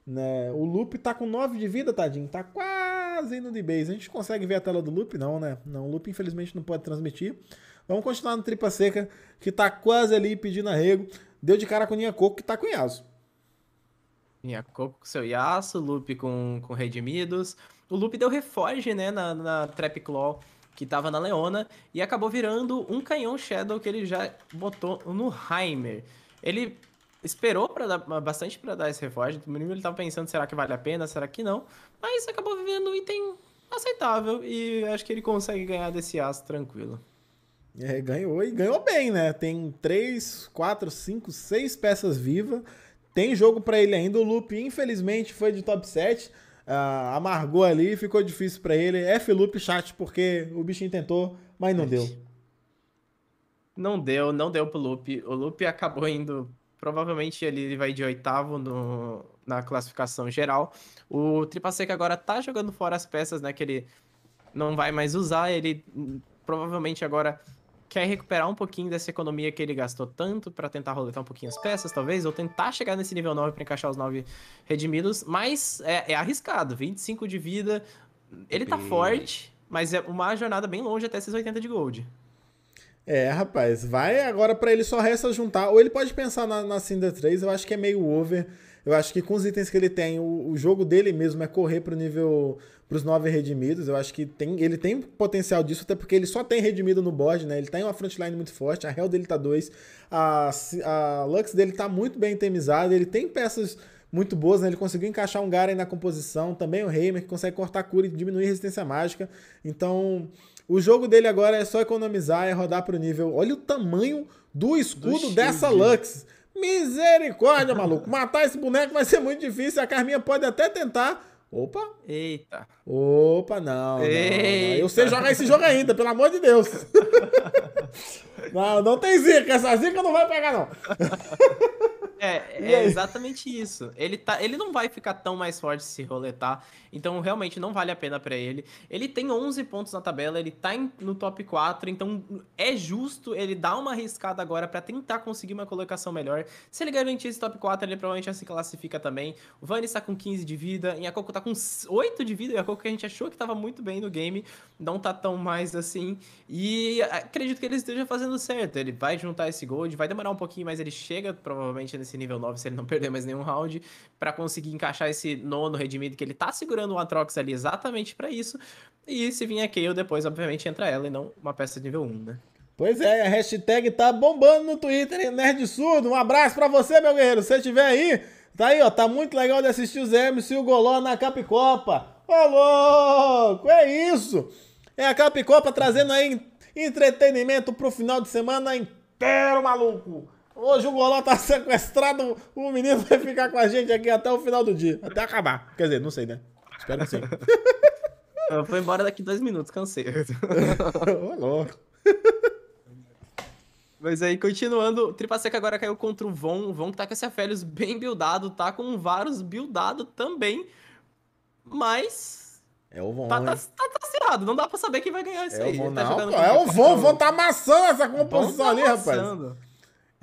Né? O Loop tá com 9 de vida, tadinho, tá quase indo de base. A gente consegue ver a tela do Loop? Não, né? Não, o Loop infelizmente não pode transmitir. Vamos continuar no Tripa Seca, que tá quase ali pedindo arrego. Deu de cara com o Ninha Coco, que tá com o Yasu. Minha Coco com seu Yasuo, Loop com, com Redimidos. O Loop deu reforge, né, na, na Trap Claw que tava na Leona e acabou virando um canhão Shadow que ele já botou no Heimer. Ele esperou para dar bastante para dar esse reforge, no mínimo ele tava pensando será que vale a pena, será que não, mas acabou vivendo um item aceitável e acho que ele consegue ganhar desse aço tranquilo. É, ganhou e ganhou bem, né? Tem 3, 4, 5, 6 peças vivas. Tem jogo para ele ainda. O Loop, infelizmente, foi de top 7. Uh, ah, amargou ali, ficou difícil para ele. F loop chat, porque o bichinho tentou, mas não deu. Não deu, não deu pro loop. O loop acabou indo. Provavelmente ele vai de oitavo no, na classificação geral. O Tripa Seca agora tá jogando fora as peças, né? Que ele não vai mais usar. Ele hum, provavelmente agora quer recuperar um pouquinho dessa economia que ele gastou tanto para tentar roletar um pouquinho as peças, talvez, ou tentar chegar nesse nível 9 para encaixar os 9 redimidos, mas é, é arriscado, 25 de vida, ele tá Bem... Hum. forte, mas é uma jornada bem longe até esses 80 de gold. É, rapaz, vai agora para ele só resta juntar, ou ele pode pensar na, na Cinder 3, eu acho que é meio over eu acho que com os itens que ele tem, o, o jogo dele mesmo é correr pro nível. pros nove redimidos. Eu acho que tem, ele tem potencial disso, até porque ele só tem redimido no board, né? Ele tem tá uma frontline muito forte, a Hell dele tá 2, a, a Lux dele tá muito bem itemizada, ele tem peças muito boas, né? Ele conseguiu encaixar um Garen na composição, também o Heimer, que consegue cortar cura e diminuir resistência mágica. Então, o jogo dele agora é só economizar, é rodar pro nível. Olha o tamanho do escudo do dessa Lux. Misericórdia, maluco. Matar esse boneco vai ser muito difícil. A Carminha pode até tentar. Opa! Eita! Opa, não. Eita. não, não. Eu sei jogar esse jogo ainda, pelo amor de Deus. não, não tem zica. Essa zica não vai pegar, não. É, é exatamente isso. Ele, tá, ele não vai ficar tão mais forte se roletar, então realmente não vale a pena para ele. Ele tem 11 pontos na tabela, ele tá em, no top 4, então é justo ele dar uma arriscada agora para tentar conseguir uma colocação melhor. Se ele garantir esse top 4, ele provavelmente já se classifica também. O Vani está com 15 de vida, Coco tá com 8 de vida, E a Coco que a gente achou que tava muito bem no game, não tá tão mais assim. E acredito que ele esteja fazendo certo, ele vai juntar esse gold, vai demorar um pouquinho, mas ele chega provavelmente nesse esse nível 9, se ele não perder mais nenhum round, para conseguir encaixar esse nono redimido que ele tá segurando o Atrox ali exatamente para isso. E se vier Kayle, depois, obviamente, entra ela e não uma peça de nível 1, né? Pois é, a hashtag tá bombando no Twitter, hein? Nerd Surdo. Um abraço para você, meu guerreiro. Se você estiver aí, tá aí, ó. Tá muito legal de assistir os MC e o Goló na Capicopa. Ô, louco! É isso! É a Capicopa trazendo aí entretenimento pro final de semana inteiro, maluco! Hoje o Goló tá sequestrado, o menino vai ficar com a gente aqui até o final do dia, até acabar. Quer dizer, não sei, né? Espero que sim. Eu embora daqui dois minutos, cansei. Ô, louco. Mas aí, continuando, Tripa Seca agora caiu contra o Von. O Von que tá com esse Aphelios bem buildado, tá com vários buildado também. Mas. É o Von. Tá, tá, tá, tá cerrado, não dá pra saber quem vai ganhar isso é aí. O Von, tá não, é o tá Von, o Von tá amassando essa tá composição tá ali, amassando. rapaz.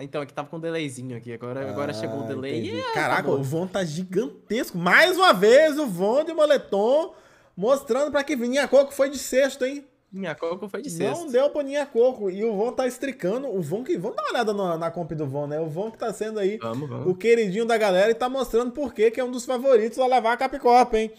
Então, aqui tava com um delayzinho aqui. Agora, ah, agora chegou o ah, delay. Yeah, Caraca, acabou. o Von tá gigantesco. Mais uma vez, o Von de moletom mostrando pra que Ninha Coco foi de sexto, hein? Ninha Coco foi de sexto. Não deu pro Ninha Coco. E o Von tá estricando. O Von que. Vamos dar uma olhada na, na comp do Von, né? O Von que tá sendo aí vamos, vamos. o queridinho da galera e tá mostrando por que é um dos favoritos a levar a Capcop, hein?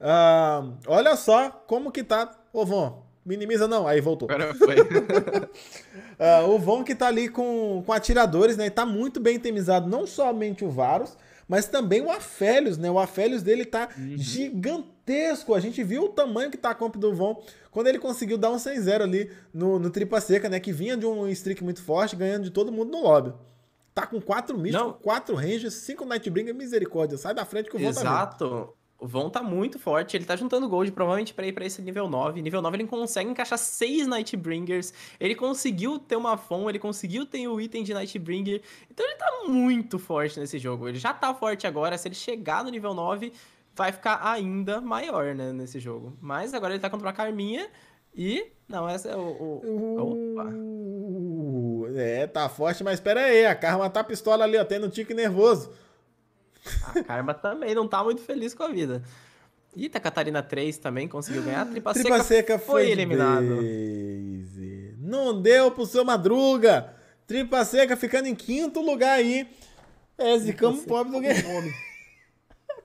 Ah, olha só como que tá. Ô, Von, Minimiza não, aí voltou. Agora foi. uh, o Von que tá ali com, com atiradores, né? E tá muito bem temizado, não somente o Varus, mas também o Afélios, né? O Afélios dele tá uhum. gigantesco. A gente viu o tamanho que tá a comp do Von quando ele conseguiu dar um 100-0 ali no, no tripa seca, né? Que vinha de um streak muito forte, ganhando de todo mundo no lobby. Tá com 4 místicos, 4 rangers, 5 Nightbringer, misericórdia. Sai da frente que o Von tá Exato. Tá o Von tá muito forte, ele tá juntando gold provavelmente para ir para esse nível 9. Nível 9 ele consegue encaixar 6 Nightbringers, ele conseguiu ter uma Fon, ele conseguiu ter o item de Nightbringer. Então ele tá muito forte nesse jogo. Ele já tá forte agora, se ele chegar no nível 9, vai ficar ainda maior, né, nesse jogo. Mas agora ele tá contra a Carminha e... Não, essa é o... o... Uh, opa. É, tá forte, mas espera aí, a Karma tá pistola ali, ó, tendo um tique nervoso. A Karma também não tá muito feliz com a vida. E a Catarina 3 também conseguiu ganhar. A Tripa, Tripa Seca, foi, foi eliminado. Não deu pro seu Madruga. Tripa Seca ficando em quinto lugar aí. É, zicamos pobre do game.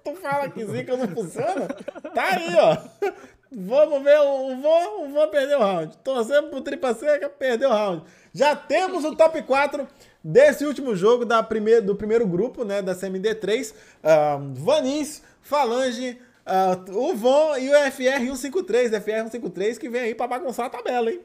tu fala que zica não funciona? Tá aí, ó. Vamos ver, o vou, vou perder o round. Torcendo pro Tripa Seca, perdeu o round. Já temos o top 4 desse último jogo da primeir, do primeiro grupo, né, da CMD3, uh, Vanins, Falange, uh, o Von e o FR153, FR153 que vem aí para bagunçar a tabela, hein?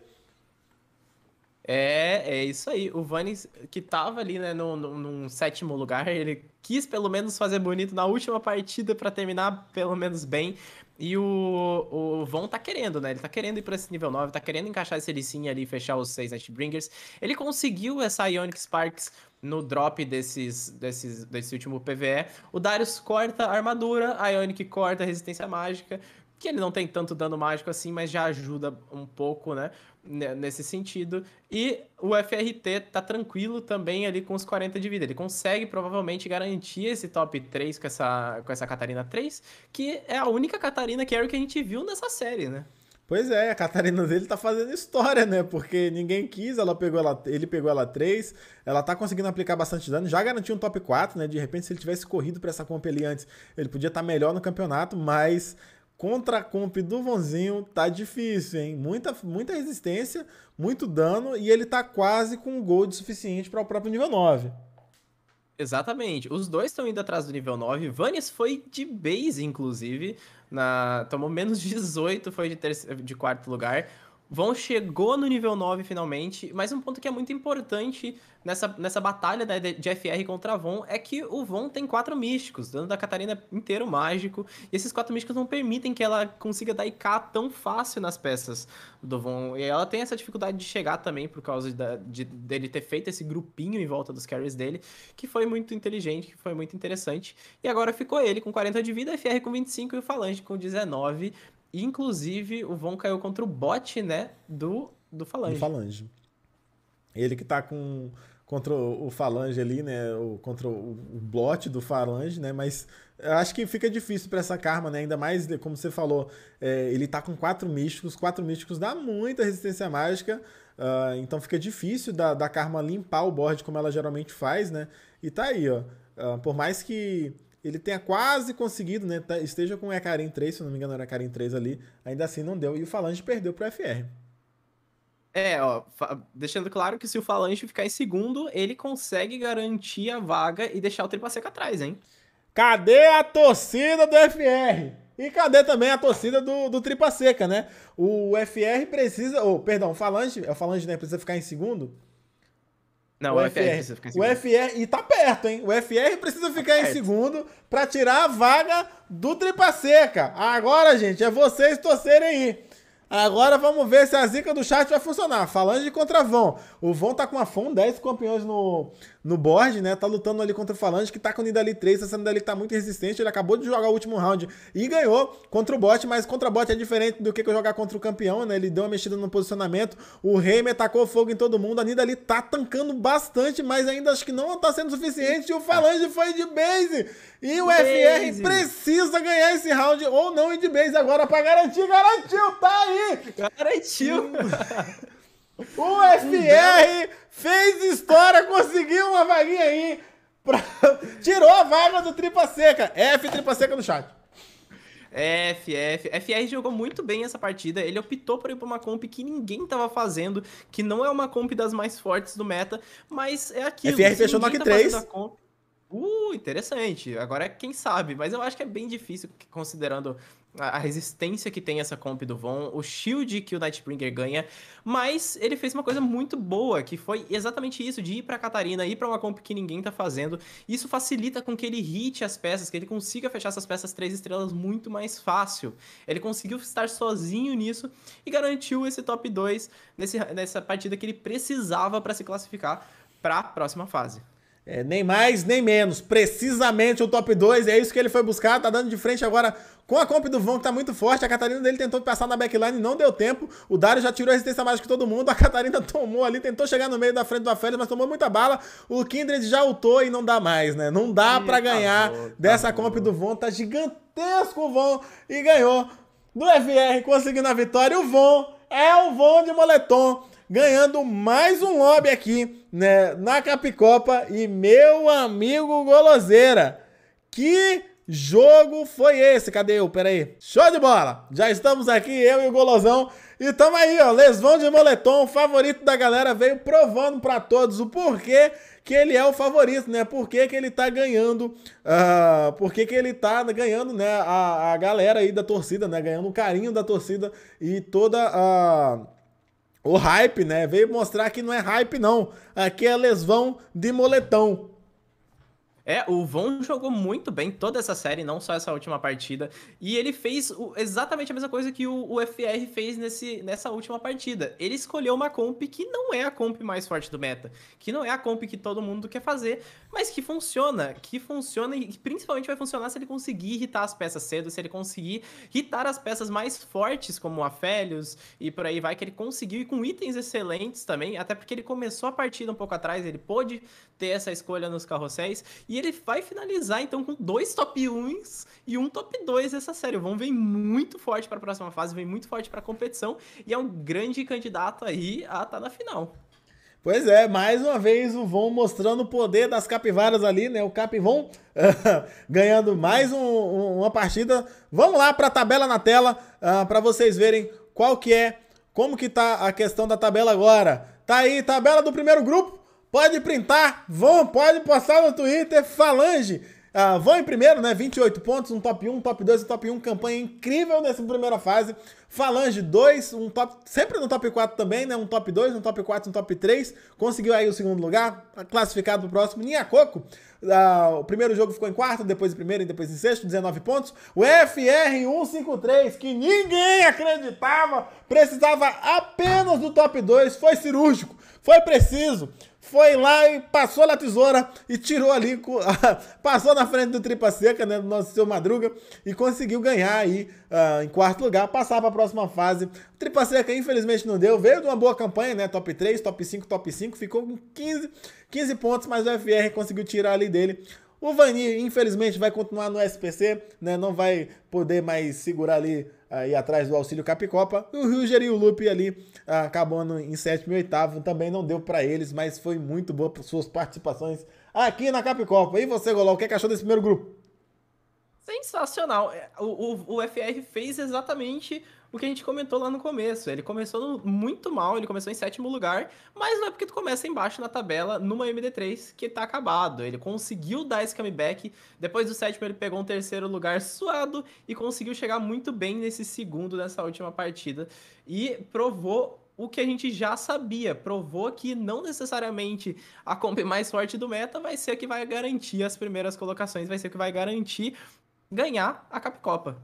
É, é isso aí. O Vanis, que tava ali, né, num, no sétimo lugar, ele quis pelo menos fazer bonito na última partida para terminar pelo menos bem. E o, o Von tá querendo, né? Ele tá querendo ir pra esse nível 9, tá querendo encaixar esse Lee ali e fechar os 6 Nightbringers. Ele conseguiu essa Ionic Sparks no drop desses, desses, desse último PVE. O Darius corta a armadura, a Ionic corta a resistência mágica, que ele não tem tanto dano mágico assim, mas já ajuda um pouco, né? Né, nesse sentido. E o FRT tá tranquilo também ali com os 40 de vida. Ele consegue provavelmente garantir esse top 3 com essa, com essa Catarina 3, que é a única Catarina Carry que a gente viu nessa série, né? Pois é, a Catarina dele tá fazendo história, né? Porque ninguém quis, ela pegou ela, ele pegou ela 3, ela tá conseguindo aplicar bastante dano, já garantiu um top 4, né? De repente, se ele tivesse corrido para essa comp antes, ele podia estar tá melhor no campeonato, mas contra a comp do Vonzinho tá difícil, hein? Muita, muita resistência, muito dano e ele tá quase com um gold suficiente para o próprio nível 9. Exatamente. Os dois estão indo atrás do nível 9. Vannes foi de base, inclusive. Na... Tomou menos 18, foi de, terce... de quarto lugar. Von chegou no nível 9 finalmente, mas um ponto que é muito importante nessa, nessa batalha né, de FR contra Von é que o Von tem quatro místicos, dando da Catarina é inteiro mágico, e esses quatro místicos não permitem que ela consiga dar IK tão fácil nas peças do Von, e ela tem essa dificuldade de chegar também por causa da, de, dele ter feito esse grupinho em volta dos carries dele, que foi muito inteligente, que foi muito interessante, e agora ficou ele com 40 de vida, FR com 25 e o Falange com 19, Inclusive, o Von caiu contra o bot, né? Do, do Falange. Do Falange. Ele que tá com contra o Falange ali, né? O, contra o, blote do Falange, né? Mas acho que fica difícil para essa Karma, né? Ainda mais, né, como você falou, é, ele tá com quatro místicos. Quatro místicos dá muita resistência mágica. Uh, então fica difícil da, da Karma limpar o board como ela geralmente faz, né? E tá aí, ó. Uh, por mais que ele tenha quase conseguido, né? Tá, esteja com o Ecarim 3, se não me engano era Ecarim 3 ali, ainda assim não deu. E o Falange perdeu pro FR. É, ó, deixando claro que se o Falange ficar em segundo, ele consegue garantir a vaga e deixar o Tripa Seca atrás, hein? Cadê a torcida do FR? E cadê também a torcida do, do Tripa Seca, né? O FR precisa. Ou, oh, perdão, o Falange, é, o Falange né, precisa ficar em segundo não, o, o FR, FR, precisa ficar em segundo. O FR, e tá perto, hein? O FR precisa ficar tá em segundo para tirar a vaga do Tripa Seca. Agora, gente, é vocês torcerem aí. Agora vamos ver se a zica do chat vai funcionar. Falando de contra Von. O Von tá com uma FON 10 campeões no, no board, né? Tá lutando ali contra o Falange, que tá com o Nidali 3. Essa Nidali tá muito resistente. Ele acabou de jogar o último round e ganhou contra o bot, mas contra o bot é diferente do que, jogar contra o campeão, né? Ele deu uma mexida no posicionamento. O Reimer tacou fogo em todo mundo. A Nidali tá tancando bastante, mas ainda acho que não tá sendo suficiente. E o Falange foi de base. E o base. FR precisa ganhar esse round ou não ir de base agora para garantir. Garantiu, tá aí! Garantiu! O FR fez história, conseguiu uma vaguinha aí. Pra... Tirou a vaga do Tripa Seca. F Tripa Seca no chat. F, F. FR jogou muito bem essa partida. Ele optou por ir pra uma comp que ninguém tava fazendo, que não é uma comp das mais fortes do meta, mas é aquilo. FR fechou Knock tá 3. Uh, interessante. Agora, quem sabe? Mas eu acho que é bem difícil, considerando a resistência que tem essa comp do Von, o shield que o Nightbringer ganha, mas ele fez uma coisa muito boa, que foi exatamente isso, de ir pra Catarina, ir pra uma comp que ninguém tá fazendo, isso facilita com que ele hite as peças, que ele consiga fechar essas peças três estrelas muito mais fácil. Ele conseguiu estar sozinho nisso e garantiu esse top 2 nesse, nessa partida que ele precisava para se classificar para a próxima fase. É, nem mais, nem menos. Precisamente o top 2. É isso que ele foi buscar. Tá dando de frente agora com a comp do Von que tá muito forte. A Catarina dele tentou passar na backline, não deu tempo. O Dario já tirou a resistência mais que todo mundo. A Catarina tomou ali, tentou chegar no meio da frente do Aphelios, mas tomou muita bala. O Kindred já ultou e não dá mais, né? Não dá para ganhar tá bom, tá dessa comp do Von. Tá gigantesco o Von e ganhou. No FR, conseguindo a vitória. O Von é o Von de moletom ganhando mais um lobby aqui né, na Capicopa. E meu amigo Goloseira, que jogo foi esse? Cadê eu? Pera aí. Show de bola! Já estamos aqui, eu e o Golosão. E tamo aí, ó. Lesvão de moletom, favorito da galera, veio provando para todos o porquê que ele é o favorito, né? Por que, que ele tá ganhando, uh, por que, que ele tá ganhando, né? A, a galera aí da torcida, né? Ganhando o carinho da torcida e toda a... Uh o hype, né? Veio mostrar que não é hype, não. Aqui é lesvão de moletão. É, o Von jogou muito bem toda essa série, não só essa última partida. E ele fez exatamente a mesma coisa que o, o FR fez nesse, nessa última partida. Ele escolheu uma comp que não é a comp mais forte do meta, que não é a comp que todo mundo quer fazer, mas que funciona, que funciona e principalmente vai funcionar se ele conseguir irritar as peças cedo, se ele conseguir irritar as peças mais fortes, como a Félios e por aí vai, que ele conseguiu, e com itens excelentes também, até porque ele começou a partida um pouco atrás, ele pôde ter essa escolha nos carrosséis, e ele vai finalizar então com dois top 1s e um top 2 essa série. O Von vem muito forte para a próxima fase, vem muito forte para a competição, e é um grande candidato aí a estar tá na final. Pois é, mais uma vez o Von mostrando o poder das capivaras ali, né? O Capivon ganhando mais um, uma partida. Vamos lá para a tabela na tela uh, ah, para vocês verem qual que é, como que tá a questão da tabela agora. Tá aí, tabela do primeiro grupo. Pode printar, vão, pode postar no Twitter, Falange Uh, vão em primeiro, né? 28 pontos, um top 1, um top 2, um top 1. Campanha incrível nessa primeira fase. Falange 2, um top, sempre no top 4 também, né? Um top 2, um top 4, um top 3. Conseguiu aí o segundo lugar, tá classificado pro próximo. Niacoco, uh, ah, o primeiro jogo ficou em quarto, depois em primeiro e depois em sexto, 19 pontos. O FR153, que ninguém acreditava, precisava apenas do top 2, foi cirúrgico, foi preciso foi lá e passou na tesoura e tirou ali, passou na frente do Tripa Seca, né, do nosso seu Madruga, e conseguiu ganhar aí uh, em quarto lugar, passar para a próxima fase. Tripa Seca, infelizmente, não deu, veio de uma boa campanha, né, top 3, top 5, top 5, ficou com 15, 15 pontos, mas o FR conseguiu tirar ali dele o Vani, infelizmente, vai continuar no SPC, né? Não vai poder mais segurar ali aí atrás do auxílio Capicopa. O Ruger e o Lupe ali ah, acabando em sétimo e oitavo também não deu para eles, mas foi muito boa suas participações aqui na Capicopa. E você, Golol, o que, é que achou desse primeiro grupo? Sensacional. É, o, o, o FR fez exatamente o que a gente comentou lá no começo. Ele começou muito mal, ele começou em sétimo lugar, mas não é porque tu começa embaixo na tabela numa MD3 que tá acabado. Ele conseguiu dar esse comeback, depois do sétimo ele pegou um terceiro lugar suado e conseguiu chegar muito bem nesse segundo nessa última partida e provou o que a gente já sabia, provou que não necessariamente a comp mais forte do meta vai ser a que vai garantir as primeiras colocações, vai ser a que vai garantir ganhar a Capcopa.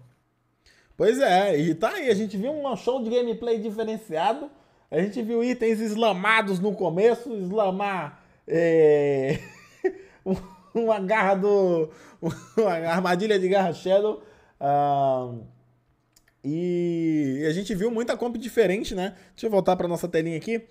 Pois é, e tá aí, a gente viu um show de gameplay diferenciado, a gente viu itens eslamados no começo, eslamar é... uma garra do... uma armadilha de garra Shadow, e a gente viu muita comp diferente, né? Deixa eu voltar pra nossa telinha aqui.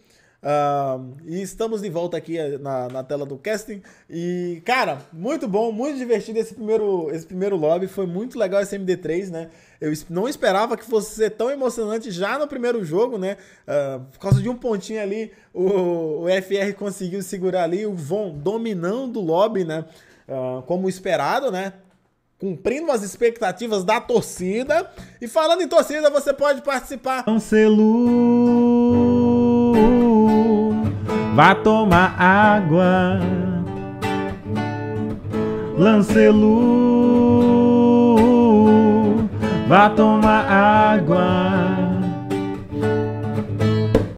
Uh, e estamos de volta aqui eh, na, na, tela do casting. E, cara, muito bom, muito divertido esse primeiro, esse primeiro lobby. Foi muito legal esse MD3, né? Eu não esperava que fosse ser tão emocionante já no primeiro jogo, né? Uh, por causa de um pontinho ali, o, o FR conseguiu segurar ali, o Von dominando o lobby, né? Uh, como esperado, né? cumprindo as expectativas da torcida. E falando em torcida, você pode participar. Cancelo! Vá tomar água. Lancelu, vá tomar água.